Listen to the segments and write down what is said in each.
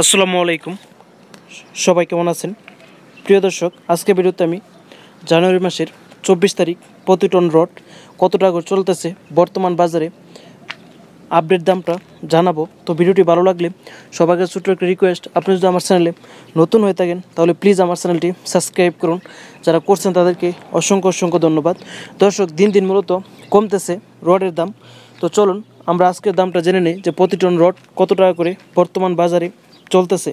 আসসালামু আলাইকুম সবাই কেমন আছেন প্রিয় দর্শক আজকে বেরোতে আমি জানুয়ারি মাসের চব্বিশ তারিখ প্রতি টন রড কত টাকা করে চলতেছে বর্তমান বাজারে আপডেট দামটা জানাবো তো ভিডিওটি ভালো লাগলে সবাইকে ছোট্ট একটা রিকোয়েস্ট আপনি যদি আমার চ্যানেলে নতুন হয়ে থাকেন তাহলে প্লিজ আমার চ্যানেলটি সাবস্ক্রাইব করুন যারা করছেন তাদেরকে অসংখ্য অসংখ্য ধন্যবাদ দর্শক দিন দিন মূলত কমতেছে রডের দাম তো চলুন আমরা আজকের দামটা জেনে নিই যে প্রতি টন রড কত টাকা করে বর্তমান বাজারে চলতেছে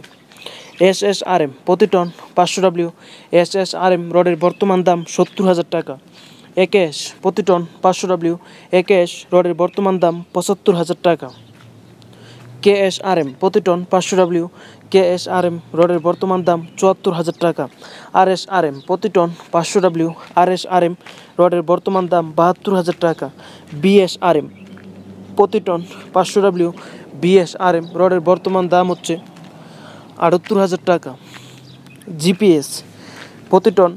এস এস আর এম প্রতি টন পাঁচশো W S S R M রডের বর্তমান দাম সত্তর হাজার টাকা একেশ প্রতি টন পাঁচশো ডাব্লিউ একেশ রডের বর্তমান দাম পঁচাত্তর হাজার টাকা কে এস আর এম প্রতি টন পাঁচশো W K S R M রডের বর্তমান দাম চুয়াত্তর হাজার টাকা আর এস আর এম প্রতি টন পাঁচশো W R S R M রডের বর্তমান দাম বাহাত্তর হাজার টাকা বি এস আর এম প্রতি টন পাঁচশো W B S R M রডের বর্তমান দাম হচ্ছে আটাত্তর হাজার টাকা জিপিএস প্রতি টন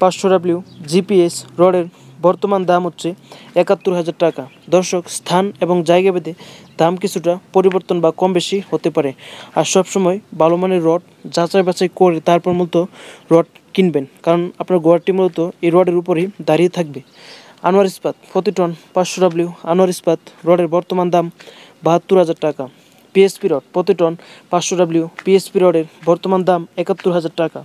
পাঁচশো ডাব্লিউ জিপিএস রডের বর্তমান দাম হচ্ছে একাত্তর হাজার টাকা দর্শক স্থান এবং জায়গা ভেদে দাম কিছুটা পরিবর্তন বা কম বেশি হতে পারে আর সবসময় ভালো মানের রড যাচাই বাছাই করে তারপর মূলত রড কিনবেন কারণ আপনার গোয়ারটি মূলত এই রডের উপরেই দাঁড়িয়ে থাকবে আনোয়ার ইস্পাত প্রতি টন পাঁচশো ডাব্লিউ আনোয়ার ইস্পাত রডের বর্তমান দাম বাহাত্তর হাজার টাকা পিএসপি রড প্রতি টন পাঁচশো ডাব্লিউ পিএসপি রডের বর্তমান দাম একাত্তর হাজার টাকা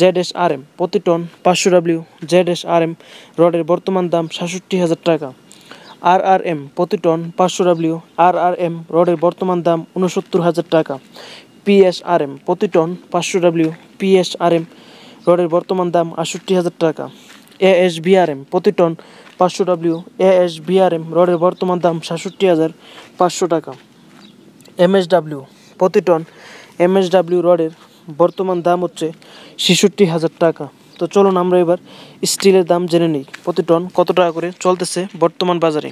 জেড এস আর এম প্রতি টন পাঁচশো W Z S R M রডের বর্তমান দাম সাতষট্টি হাজার টাকা আর আর এম প্রতি টন পাঁচশো ডাব্লিউ আর আর এম রডের বর্তমান দাম উনসত্তর হাজার টাকা আর এম প্রতি টন পাঁচশো ডাব্লিউ আর এম রডের বর্তমান দাম আষট্টি হাজার টাকা এম প্রতি টন পাঁচশো ডাব্লিউ এম রডের বর্তমান দাম সাতষট্টি হাজার পাঁচশো টাকা এমএসডাব্লিউ প্রতি টন এমএসডাব্লিউ রডের বর্তমান দাম হচ্ছে ছেষট্টি হাজার টাকা তো চলুন আমরা এবার স্টিলের দাম জেনে নিই প্রতি টন কত টাকা করে চলতেছে বর্তমান বাজারে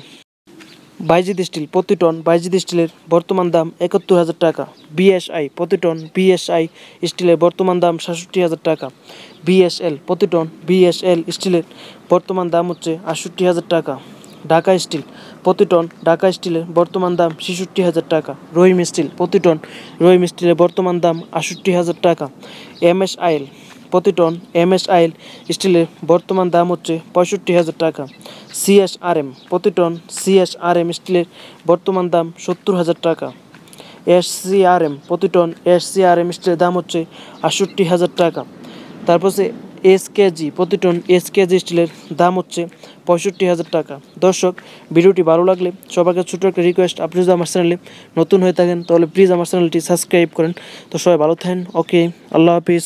বাইজিদ স্টিল প্রতি টন বাইজিদ স্টিলের বর্তমান দাম একাত্তর হাজার টাকা বিএসআই প্রতি টন বিএসআই স্টিলের বর্তমান দাম সাতষট্টি হাজার টাকা বিএসএল প্রতি টন বিএসএল স্টিলের বর্তমান দাম হচ্ছে আটষট্টি হাজার টাকা ঢাকা স্টিল প্রতি টন ঢাকা স্টিলের বর্তমান দাম ছেষট্টি হাজার টাকা রহিম স্টিল প্রতি টন রহিম স্টিলের বর্তমান দাম আষট্টি হাজার টাকা এম এস আইল প্রতি টন এম এস আইল স্টিলের বর্তমান দাম হচ্ছে পঁয়ষট্টি হাজার টাকা সি এস আর এম প্রতি ton C S R M স্টিলের বর্তমান দাম সত্তর হাজার টাকা এস সি আর এম প্রতি ton S C R M স্টিলের দাম হচ্ছে আষট্টি হাজার টাকা তারপর সে এস কেজি প্রতি টন এস কেজি স্টিলের দাম হচ্ছে পঁয়ষট্টি হাজার টাকা দর্শক ভিডিওটি ভালো লাগলে সবাইকে ছোটো একটা রিকোয়েস্ট আপনি যদি আমার চ্যানেলে নতুন হয়ে থাকেন তাহলে প্লিজ আমার চ্যানেলটি সাবস্ক্রাইব করেন তো সবাই ভালো থাকেন ওকে আল্লাহ হাফিজ